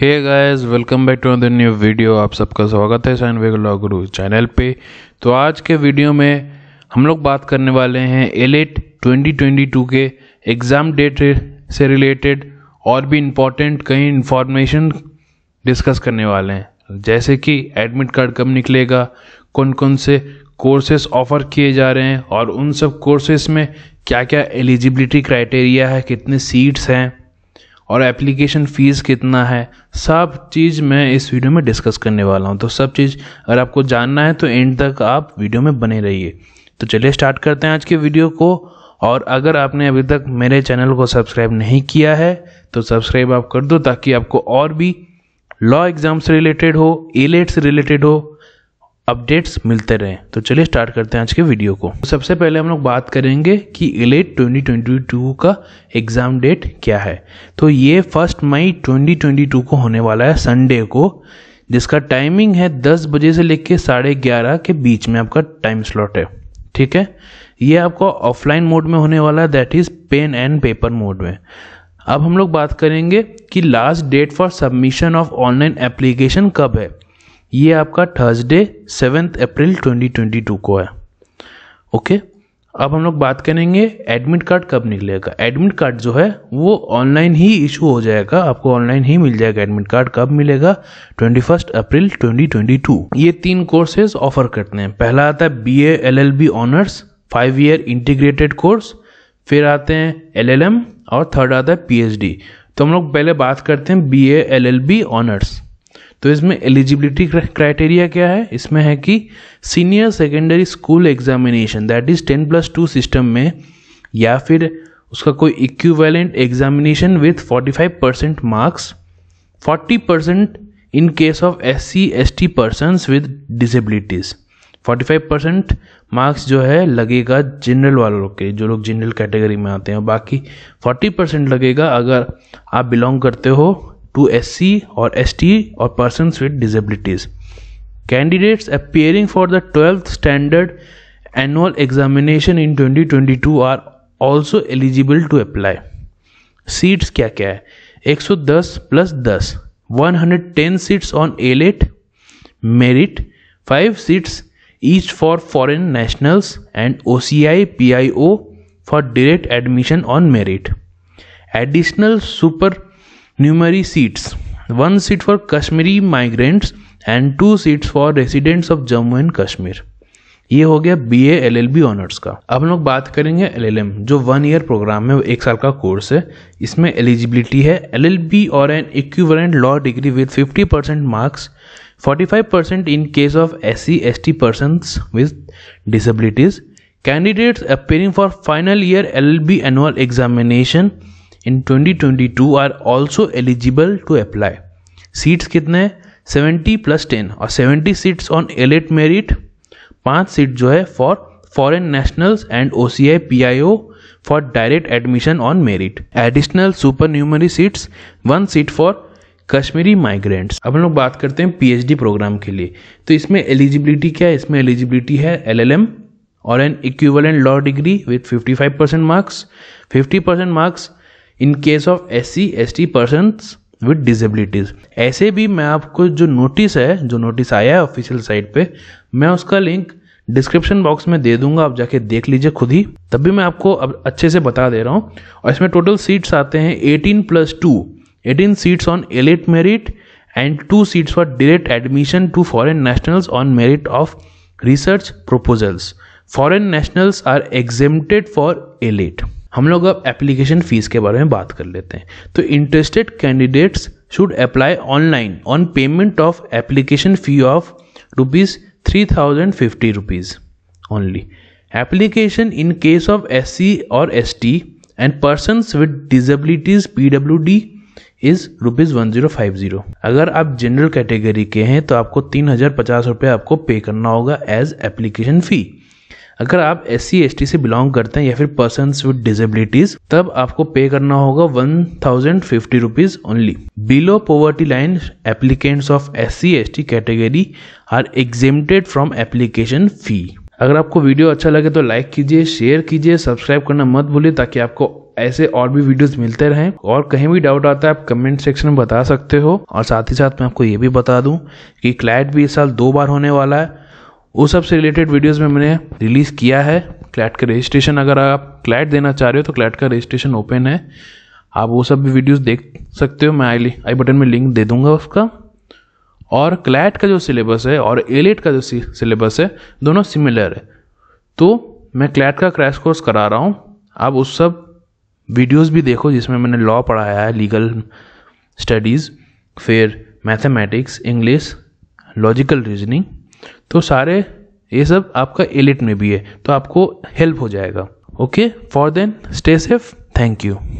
Hey guys welcome back to other new video आप सबका स्वागत है साइन वे गुरु चैनल पे तो आज के वीडियो में हम लोग बात करने वाले हैं एलेट 2022 के एग्ज़ाम डेट से रिलेटेड और भी इम्पोर्टेंट कई इन्फॉर्मेशन डिस्कस करने वाले हैं जैसे कि एडमिट कार्ड कब निकलेगा कौन कौन से कोर्सेस ऑफ़र किए जा रहे हैं और उन सब कोर्सेस में क्या क्या एलिजिबिलिटी क्राइटेरिया है कितने सीट्स हैं और एप्लीकेशन फ़ीस कितना है सब चीज़ मैं इस वीडियो में डिस्कस करने वाला हूँ तो सब चीज़ अगर आपको जानना है तो एंड तक आप वीडियो में बने रहिए तो चलिए स्टार्ट करते हैं आज के वीडियो को और अगर आपने अभी तक मेरे चैनल को सब्सक्राइब नहीं किया है तो सब्सक्राइब आप कर दो ताकि आपको और भी लॉ एग्ज़ाम से रिलेटेड हो एलेट से रिलेटेड हो अपडेट्स मिलते रहे तो चलिए स्टार्ट करते हैं आज के वीडियो को तो सबसे पहले हम लोग बात करेंगे कि इलेट 2022 का एग्ज़ाम डेट क्या है तो ये फर्स्ट मई 2022 को होने वाला है संडे को जिसका टाइमिंग है 10 बजे से लेकर साढ़े ग्यारह के बीच में आपका टाइम स्लॉट है ठीक है ये आपका ऑफलाइन मोड में होने वाला है that is pen and paper mode में अब हम लोग बात करेंगे कि last date for submission of online application कब है ये आपका थर्सडे सेवेंथ अप्रैल 2022 को है ओके अब हम लोग बात करेंगे एडमिट कार्ड कब निकलेगा एडमिट कार्ड जो है वो ऑनलाइन ही इशू हो जाएगा आपको ऑनलाइन ही मिल जाएगा एडमिट कार्ड कब मिलेगा 21 अप्रैल 2022 ये तीन कोर्सेज ऑफर करते हैं पहला आता है B A L L B honours five year integrated course फिर आते हैं एल एल एम और थर्ड आता है पी एच डी तो हम लोग पहले बात करते हैं B A L L B honours तो इसमें एलिजिबिलिटी क्राइटेरिया क्या है इसमें है कि senior secondary school examination that is ten plus two system में या फिर उसका कोई equivalent examination with five percent marks forty percent in case of S C S T person with forty five percent marks जो है लगेगा general वालों के जो लोग जनरल कैटेगरी में आते हैं बाकी फोर्टी परसेंट लगेगा अगर आप बिलोंग करते हो to SC or ST or persons with disabilities. Candidates appearing for the 12th standard annual examination in 2022 are also eligible to apply. Seats क्या क्या है 110 plus 10 110 seats on a merit 5 seats each for foreign nationals and OCI PIO for direct admission on merit. Additional super numerary seats one seat for Kashmiri migrants and two seats for residents of Jammu and Kashmir ये हो गया B A L L B honours का अब हम लोग बात करेंगे L L M जो वन ईयर प्रोग्राम है एक साल का कोर्स है इसमें एलिजिबिलिटी है एल एल बी और an equivalent law degree with fifty percent marks forty five percent in case of S C S T person with disabilities candidates appearing for final year L L B annual examination in 2022 are also eligible to apply seats कितने हैं seventy plus ten और seventy seats on AILET merit पांच seat जो है for foreign nationals and O C I P I O for direct admission on merit additional supernumerary seats one seat for Kashmiri migrants अब हम लोग बात करते हैं पीएचडी प्रोग्राम के लिए तो इसमें एलिजिबिलिटी क्या है इसमें एलिजिबिलिटी है एलएलएम और an equivalent law degree with 55 percent marks 50 percent marks in case of S C S T person with disabilities ऐसे भी मैं आपको जो नोटिस है जो नोटिस आया है ऑफिशियल साइट पे मैं उसका लिंक डिस्क्रिप्शन बॉक्स में दे दूंगा आप जाके देख लीजिए खुद ही तब भी मैं आपको अब अच्छे से बता दे रहा हूँ और इसमें टोटल सीट्स आते हैं 18 plus two eighteen seats on AILET merit and two seats for direct admission to foreign nationals on merit of research proposals Foreign nationals are exempted for AILET हम लोग अब एप्लीकेशन फीस के बारे में बात कर लेते हैं तो interested candidates should apply online on payment of application fee of rupees three thousand fifty rupees only application in case of S C और S T and person with disabilities P W D is rupees one zero five zero अगर आप general category के हैं तो आपको तीन हजार पचास रुपये आपको पे करना होगा एज एप्लीकेशन फी अगर आप एस सी एस टी से बिलोंग करते हैं या फिर पर्सन विद डिजेबिलिटीज तब आपको पे करना होगा one thousand fifty rupees only below poverty line applicant of S C S T category are exempted from application fee अगर आपको वीडियो अच्छा लगे तो लाइक कीजिए शेयर कीजिए सब्सक्राइब करना मत भूलिए ताकि आपको ऐसे और भी वीडियोस मिलते रहें और कहीं भी डाउट आता है आप कमेंट सेक्शन में बता सकते हो और साथ ही साथ मैं आपको ये भी बता दूं कि क्लैट भी इस साल दो बार होने वाला है वो सब से रिलेटेड वीडियोस में मैंने रिलीज़ किया है क्लैट का रजिस्ट्रेशन अगर आप क्लैट देना चाह रहे हो तो क्लैट का रजिस्ट्रेशन ओपन है आप वो सब भी वीडियोस देख सकते हो मैं आई आई बटन में लिंक दे दूंगा उसका और क्लैट का जो सिलेबस है और एलेट e का जो सिलेबस है दोनों सिमिलर है तो मैं क्लैट का क्रैश कोर्स करा रहा हूँ आप उस सब वीडियोस भी देखो जिसमें मैंने लॉ पढ़ाया है लीगल स्टडीज़ फिर मैथमेटिक्स इंग्लिश लॉजिकल रीजनिंग तो सारे ये सब आपका एलिट में भी है तो आपको हेल्प हो जाएगा okay for then stay safe thank you